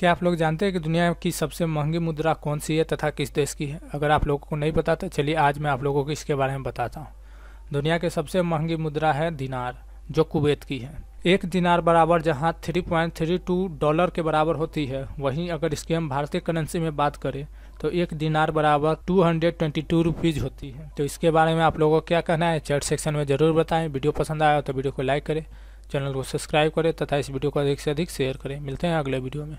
क्या आप लोग जानते हैं कि दुनिया की सबसे महंगी मुद्रा कौन सी है तथा किस देश की है अगर आप लोगों को नहीं पता तो चलिए आज मैं आप लोगों को इसके बारे में बताता हूँ दुनिया की सबसे महंगी मुद्रा है दिनार जो कुवैत की है एक दिनार बराबर जहाँ three point three two dollar के बराबर होती है वहीं अगर इसकी हम भारतीय करेंसी में बात करें तो एक दिनार बराबर two hundred twenty two rupees होती है तो इसके बारे में आप लोगों को क्या कहना है चैट सेक्शन में ज़रूर बताएं वीडियो पसंद आया तो वीडियो को लाइक करें चैनल को सब्सक्राइब करें तथा इस वीडियो को अधिक से अधिक शेयर करें मिलते हैं अगले वीडियो में